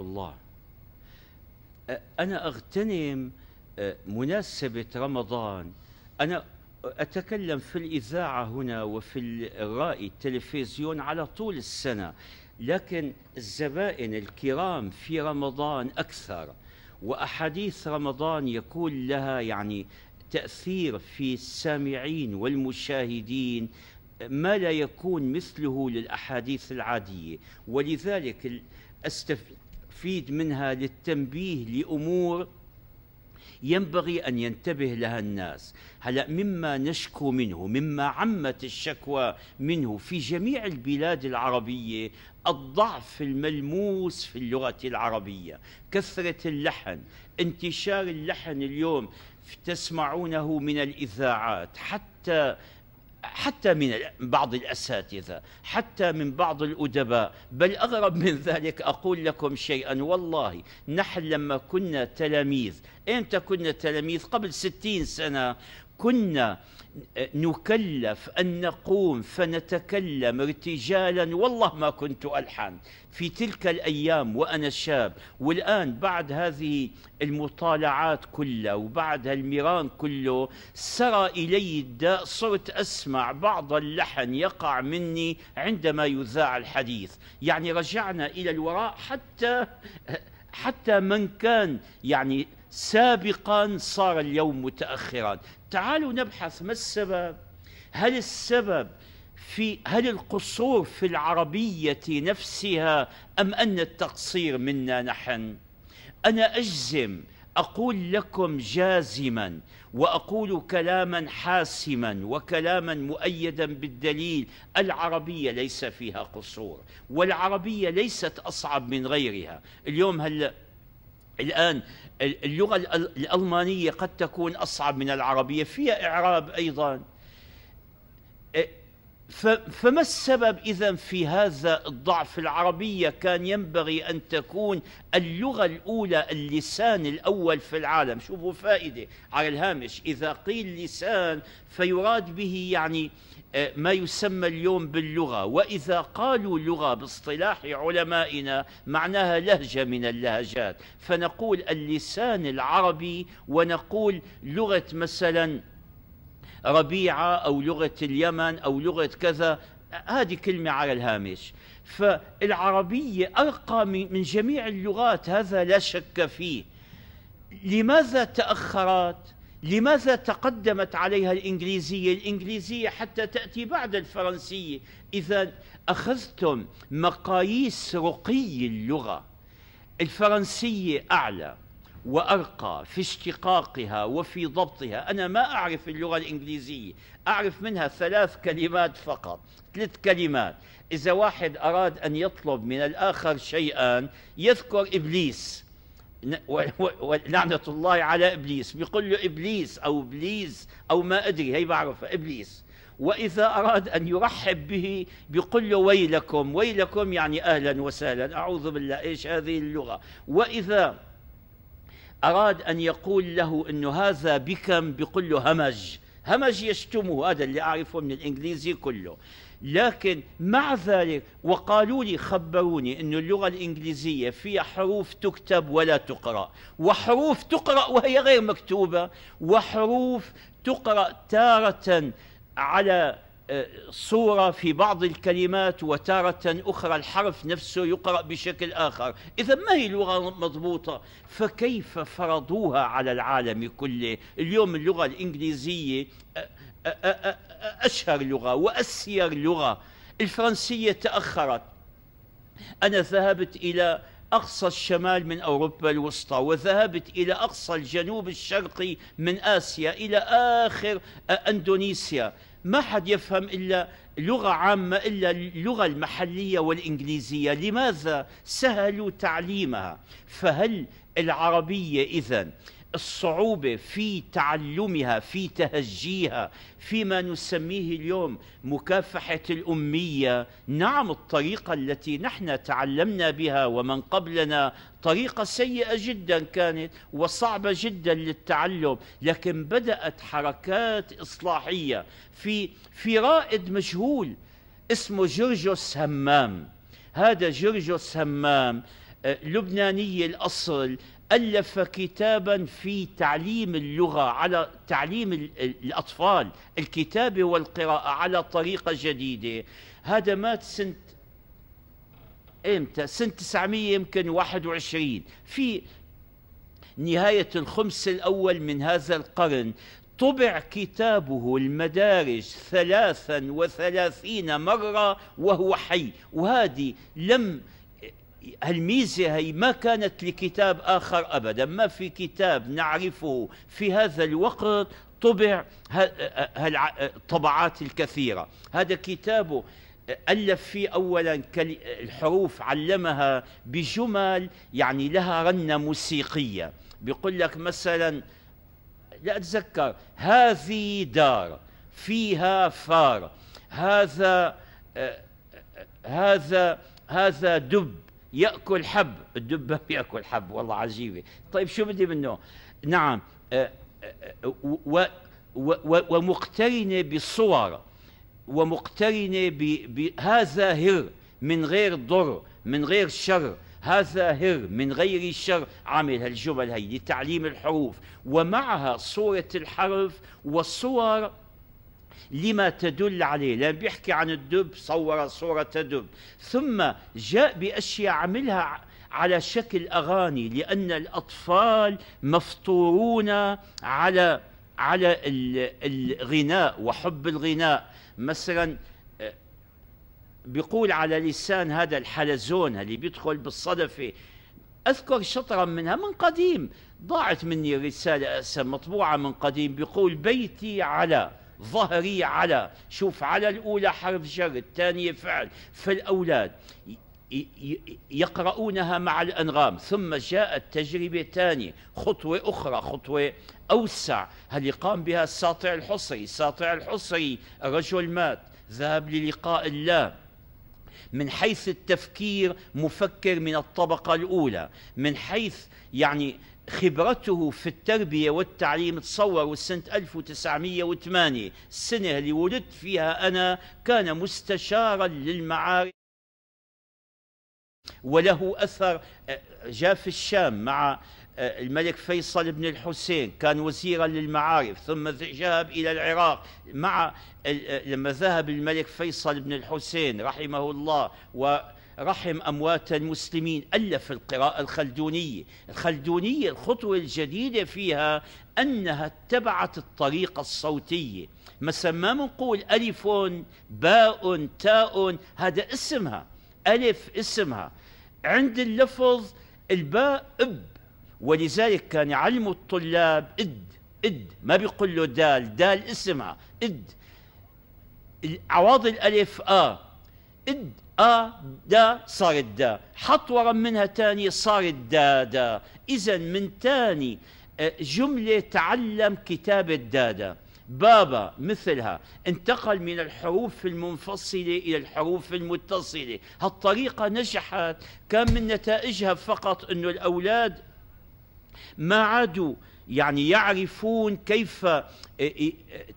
الله انا اغتنم آه، مناسبه رمضان انا اتكلم في الاذاعه هنا وفي الرأي التلفزيون على طول السنه لكن الزبائن الكرام في رمضان اكثر واحاديث رمضان يكون لها يعني تاثير في السامعين والمشاهدين ما لا يكون مثله للاحاديث العاديه ولذلك استف... تستفيد منها للتنبيه لأمور ينبغي أن ينتبه لها الناس هلأ مما نشكو منه مما عمت الشكوى منه في جميع البلاد العربية الضعف الملموس في اللغة العربية كثرة اللحن انتشار اللحن اليوم تسمعونه من الإذاعات حتى حتى من بعض الاساتذه، حتى من بعض الادباء، بل اغرب من ذلك اقول لكم شيئا والله نحن لما كنا تلاميذ، امتى كنا تلاميذ؟ قبل ستين سنه كنا نكلف أن نقوم فنتكلم ارتجالا والله ما كنت ألحن في تلك الأيام وأنا شاب والآن بعد هذه المطالعات كلها وبعد هالميران كله سرى إلي الداء صرت أسمع بعض اللحن يقع مني عندما يذاع الحديث يعني رجعنا إلى الوراء حتى حتى من كان يعني سابقا صار اليوم متاخرا تعالوا نبحث ما السبب هل السبب في هل القصور في العربية نفسها أم أن التقصير منا نحن أنا أجزم أقول لكم جازما وأقول كلاما حاسما وكلاما مؤيدا بالدليل العربية ليس فيها قصور والعربية ليست أصعب من غيرها اليوم هلأ الآن اللغة الألمانية قد تكون أصعب من العربية فيها إعراب أيضا فما السبب إذا في هذا الضعف العربية كان ينبغي أن تكون اللغة الأولى اللسان الأول في العالم شوفوا فائدة على الهامش إذا قيل لسان فيراد به يعني آه، ما يسمى اليوم باللغة وإذا قالوا لغة باصطلاح علمائنا معناها لهجة من اللهجات فنقول اللسان العربي ونقول لغة مثلاً ربيعة أو لغة اليمن أو لغة كذا هذه كلمة على الهامش فالعربية أرقى من جميع اللغات هذا لا شك فيه لماذا تأخرت؟ لماذا تقدمت عليها الإنجليزية؟ الإنجليزية حتى تأتي بعد الفرنسية إذا أخذتم مقاييس رقي اللغة الفرنسية أعلى وأرقى في اشتقاقها وفي ضبطها أنا ما أعرف اللغة الإنجليزية أعرف منها ثلاث كلمات فقط ثلاث كلمات إذا واحد أراد أن يطلب من الآخر شيئا يذكر إبليس ولعنة الله على إبليس بيقول له إبليس أو بليز أو ما أدري هي بعرفها إبليس وإذا أراد أن يرحب به بيقول له ويلكم ويلكم يعني أهلا وسهلا أعوذ بالله إيش هذه اللغة وإذا أراد أن يقول له أنه هذا بكم بقول له همج همج يشتمه هذا اللي أعرفه من الإنجليزي كله لكن مع ذلك وقالوا لي خبروني أن اللغة الإنجليزية فيها حروف تكتب ولا تقرأ وحروف تقرأ وهي غير مكتوبة وحروف تقرأ تارة على صورة في بعض الكلمات وتارة أخرى الحرف نفسه يقرأ بشكل آخر إذا ما هي لغة مضبوطة فكيف فرضوها على العالم كله اليوم اللغة الإنجليزية أشهر لغة وأسير لغة الفرنسية تأخرت أنا ذهبت إلى أقصى الشمال من أوروبا الوسطى وذهبت إلى أقصى الجنوب الشرقي من آسيا إلى آخر أندونيسيا ما حد يفهم إلا لغة عامة إلا اللغة المحلية والإنجليزية لماذا سهلوا تعليمها فهل العربية إذن الصعوبة في تعلمها في تهجيها فيما نسميه اليوم مكافحة الأمية نعم الطريقة التي نحن تعلمنا بها ومن قبلنا طريقة سيئة جدا كانت وصعبة جدا للتعلم لكن بدأت حركات إصلاحية في في رائد مجهول اسمه جرجوس همام هذا جرجوس همام آه، لبناني الأصل ألف كتابا في تعليم اللغة على تعليم الأطفال الكتابة والقراءة على طريقة جديدة هذا مات سنة امتى سنة 900 يمكن 21 في نهاية الخمس الأول من هذا القرن طبع كتابه المدارج ثلاثا وثلاثين مرة وهو حي وهذه لم الميزة هي ما كانت لكتاب آخر أبدا ما في كتاب نعرفه في هذا الوقت طبع الطبعات الكثيرة هذا كتابه ألف فيه أولا الحروف علمها بجمل يعني لها رنة موسيقية بيقول لك مثلا لا أتذكر هذه دار فيها فار هذا آه، آه، آه، هذا هذا دب يأكل حب الدبة بيأكل حب والله عجيبة طيب شو بدي منه نعم آه، آه، آه، و ومقترنة بالصور ومقترنة بهذا هر من غير ضر من غير شر هذا هر من غير شر عامل هالجمل هي لتعليم الحروف ومعها صورة الحرف والصور لما تدل عليه لأن بيحكي عن الدب صور صورة دب ثم جاء بأشياء عملها على شكل أغاني لأن الأطفال مفطورون على على الغناء وحب الغناء مثلا بيقول على لسان هذا الحلزون اللي بيدخل بالصدفة أذكر شطرا منها من قديم ضاعت مني رسالة مطبوعة من قديم بيقول بيتي على ظهري على شوف على الأولى حرف جر الثانية فعل في الأولاد يقرؤونها مع الأنغام ثم جاءت تجربة ثانية خطوة أخرى خطوة أوسع هل قام بها الساطع الحصري الساطع الحصري رجل مات ذهب للقاء الله من حيث التفكير مفكر من الطبقة الأولى من حيث يعني خبرته في التربية والتعليم تصوروا سنة 1908 السنة اللي ولدت فيها أنا كان مستشارا للمعارف وله أثر آه، جاء في الشام مع آه، الملك فيصل بن الحسين كان وزيرا للمعارف ثم ذهب إلى العراق مع آه، لما ذهب الملك فيصل بن الحسين رحمه الله و رحم أموات المسلمين ألف القراءة الخلدونية الخلدونية الخطوة الجديدة فيها أنها اتبعت الطريقة الصوتية مثلا ما بنقول ألف باء تاء هذا اسمها ألف اسمها عند اللفظ الباء اب ولذلك كان يعلم الطلاب اد اد ما بيقول له دال دال اسمها اد عواض الالف ا آه اد آ دا صارت دا ورا منها تاني صارت دادا إذا من تاني جملة تعلم كتابة دادا بابا مثلها انتقل من الحروف المنفصلة إلى الحروف المتصلة هالطريقة نجحت كان من نتائجها فقط أنه الأولاد ما عادوا يعني يعرفون كيف آه، آه،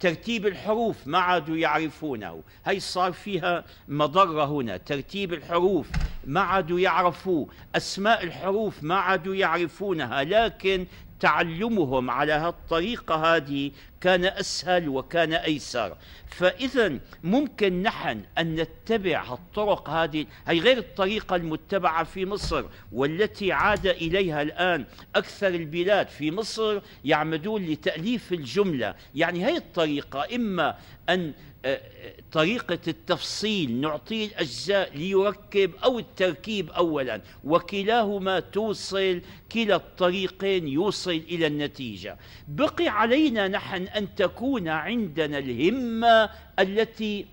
ترتيب الحروف ما عادوا يعرفونه هي صار فيها مضرة هنا ترتيب الحروف ما عادوا يعرفوه أسماء الحروف ما عادوا يعرفونها لكن تعلمهم على هالطريقة هذه كان أسهل وكان أيسر فإذا ممكن نحن أن نتبع الطرق هذه هي غير الطريقة المتبعة في مصر والتي عاد إليها الآن أكثر البلاد في مصر يعمدون لتأليف الجملة يعني هي الطريقة إما أن آه، طريقة التفصيل نعطيه الأجزاء ليركب أو التركيب أولا وكلاهما توصل كلا الطريقين يوصل إلى النتيجة بقي علينا نحن أن تكون عندنا الهمة التي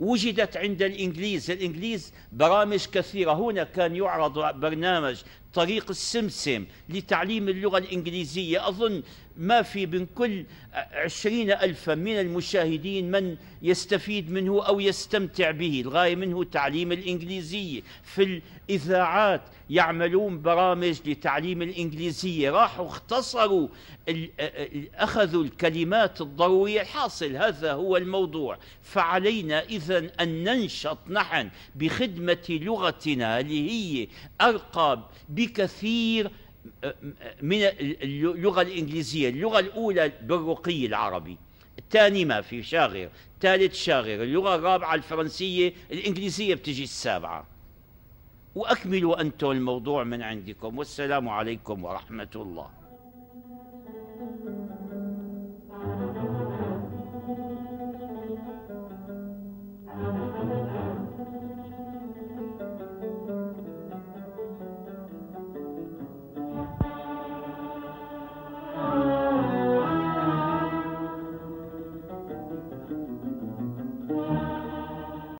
وجدت عند الإنجليز الإنجليز برامج كثيرة هنا كان يعرض برنامج طريق السمسم لتعليم اللغة الإنجليزية أظن ما في من كل عشرين ألفا من المشاهدين من يستفيد منه أو يستمتع به الغاية منه تعليم الإنجليزية في الإذاعات يعملون برامج لتعليم الإنجليزية راحوا اختصروا أخذوا الكلمات الضرورية الحاصل هذا هو الموضوع فعلينا إذا أن ننشط نحن بخدمة لغتنا اللي هي أرقى بكثير أه، أه، من اللغة الإنجليزية اللغة الأولى بالرقي العربي الثاني ما في شاغر الثالث شاغر اللغة الرابعة الفرنسية الإنجليزية بتجي السابعة وأكملوا أنتم الموضوع من عندكم والسلام عليكم ورحمة الله